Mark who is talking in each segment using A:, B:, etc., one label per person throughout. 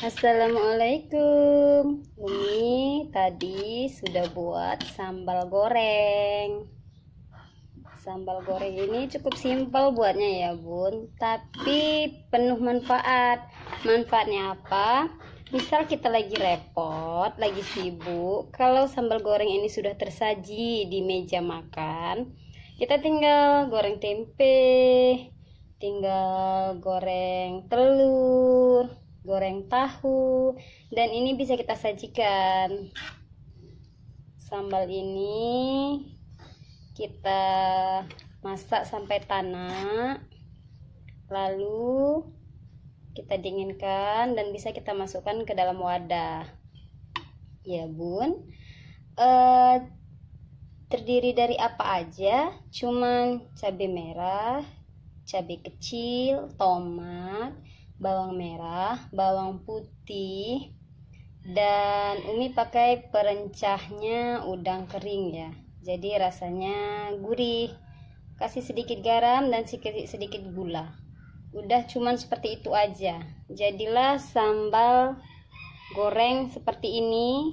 A: Assalamualaikum Ini tadi sudah buat sambal goreng Sambal goreng ini cukup simpel buatnya ya bun Tapi penuh manfaat Manfaatnya apa? Misal kita lagi repot, lagi sibuk Kalau sambal goreng ini sudah tersaji di meja makan Kita tinggal goreng tempe Tinggal goreng telur goreng tahu dan ini bisa kita sajikan sambal ini kita masak sampai tanah lalu kita dinginkan dan bisa kita masukkan ke dalam wadah ya bun e, terdiri dari apa aja cuman cabai merah cabai kecil tomat bawang merah, bawang putih, dan Umi pakai perencahnya udang kering ya. Jadi rasanya gurih. Kasih sedikit garam dan sedikit sedikit gula. Udah cuman seperti itu aja. Jadilah sambal goreng seperti ini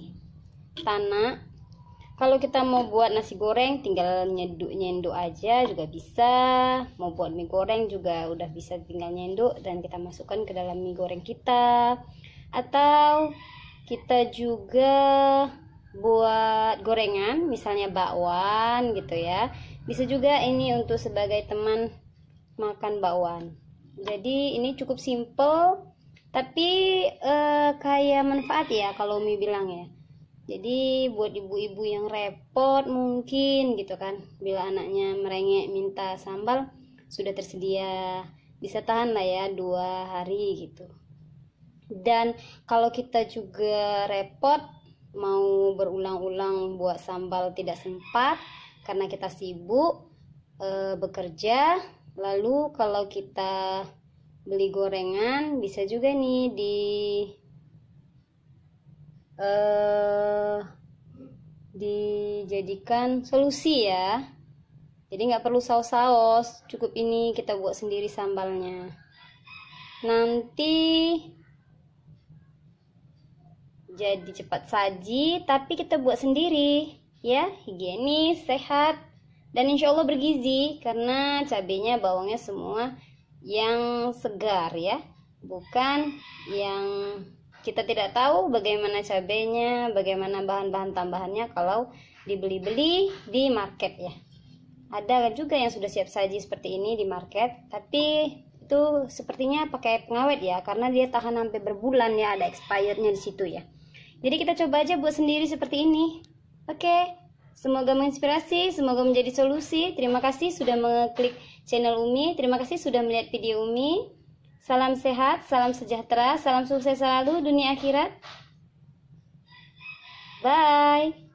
A: tanah kalau kita mau buat nasi goreng tinggal nyenduk nyenduk aja juga bisa mau buat mie goreng juga udah bisa tinggal nyenduk dan kita masukkan ke dalam mie goreng kita atau kita juga buat gorengan misalnya bakwan gitu ya bisa juga ini untuk sebagai teman makan bakwan jadi ini cukup simple tapi eh, kayak manfaat ya kalau mie bilang ya jadi buat ibu-ibu yang repot mungkin gitu kan bila anaknya merengek minta sambal sudah tersedia bisa tahan lah ya dua hari gitu dan kalau kita juga repot mau berulang-ulang buat sambal tidak sempat karena kita sibuk e, bekerja lalu kalau kita beli gorengan bisa juga nih di eh dijadikan solusi ya jadi nggak perlu saus-saus cukup ini kita buat sendiri sambalnya nanti jadi cepat saji tapi kita buat sendiri ya higienis sehat dan insya Allah bergizi karena cabenya bawangnya semua yang segar ya bukan yang kita tidak tahu bagaimana cabenya, bagaimana bahan-bahan tambahannya kalau dibeli-beli di market ya. Ada juga yang sudah siap saji seperti ini di market, tapi itu sepertinya pakai pengawet ya karena dia tahan sampai berbulan ya ada expirednya di situ ya. Jadi kita coba aja buat sendiri seperti ini. Oke. Semoga menginspirasi, semoga menjadi solusi. Terima kasih sudah mengklik channel Umi. Terima kasih sudah melihat video Umi. Salam sehat, salam sejahtera, salam sukses selalu dunia akhirat. Bye.